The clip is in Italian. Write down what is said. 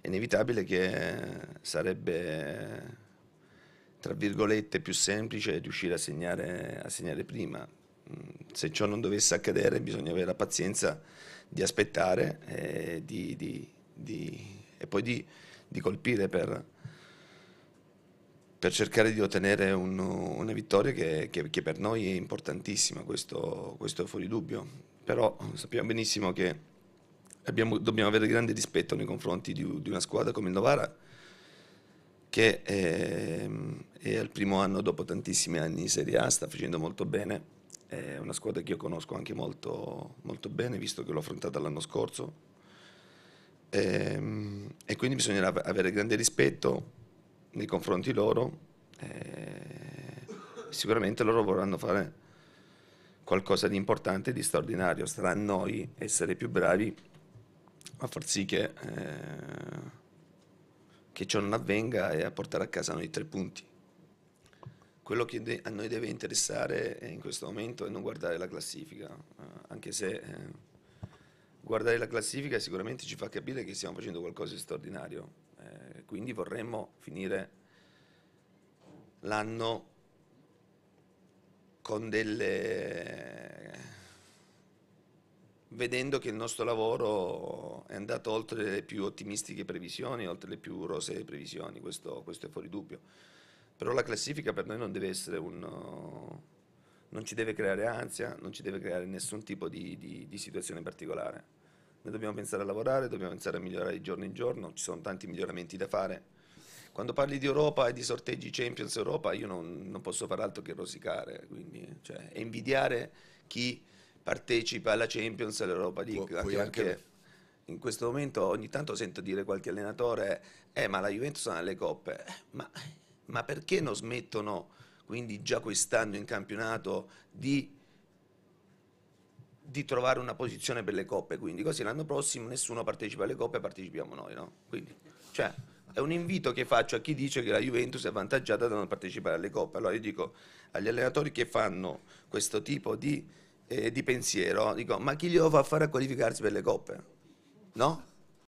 è inevitabile che sarebbe, tra virgolette, più semplice riuscire a segnare, a segnare prima. Mm, se ciò non dovesse accadere bisogna avere la pazienza di aspettare e, di, di, di, e poi di, colpire per, per, cercare di ottenere un, una vittoria che, che, che, per noi è importantissima, questo, questo è fuori dubbio. Però sappiamo benissimo che abbiamo, dobbiamo avere grande rispetto nei confronti di, di una squadra come il Novara che è, ehm, è, al primo anno dopo tantissimi anni in Serie A, sta facendo molto bene, è una squadra che io conosco anche molto, molto bene, visto che l'ho affrontata l'anno scorso, e, ehm, e, quindi bisognerà avere grande rispetto nei confronti loro, eh, sicuramente loro vorranno fare qualcosa di importante, di straordinario, sarà a noi essere più bravi a far sì che, eh, che ciò non avvenga e a portare a casa noi tre punti. Quello che a noi deve interessare in questo momento è non guardare la classifica, eh, anche se eh, guardare la classifica sicuramente ci fa capire che stiamo facendo qualcosa di straordinario, eh, quindi vorremmo finire l'anno con delle vedendo che il nostro lavoro è andato oltre le più ottimistiche previsioni, oltre le più rosee previsioni, questo, questo, è fuori dubbio. Però la classifica per noi non deve essere un... non ci deve creare ansia, non ci deve creare nessun tipo di, di, di situazione particolare. Noi dobbiamo pensare a lavorare, dobbiamo pensare a migliorare di giorno in giorno, ci sono tanti miglioramenti da fare. Quando parli di Europa e di sorteggi Champions Europa, io non, non posso far altro che rosicare, quindi, cioè, invidiare chi partecipa alla Champions, e all'Europa League, anche, anche... anche in questo momento ogni tanto sento dire qualche allenatore, eh ma la Juventus sono alle coppe, ma, ma perché non smettono quindi già quest'anno in campionato di di trovare una posizione per le coppe, quindi così l'anno prossimo nessuno partecipa alle coppe, partecipiamo noi, no? Quindi, cioè, è un invito che faccio a chi dice che la Juventus è avvantaggiata da non partecipare alle coppe. Allora io dico agli allenatori che fanno questo tipo di eh, di pensiero, dico, ma chi glielo fa fare a qualificarsi per le coppe? No?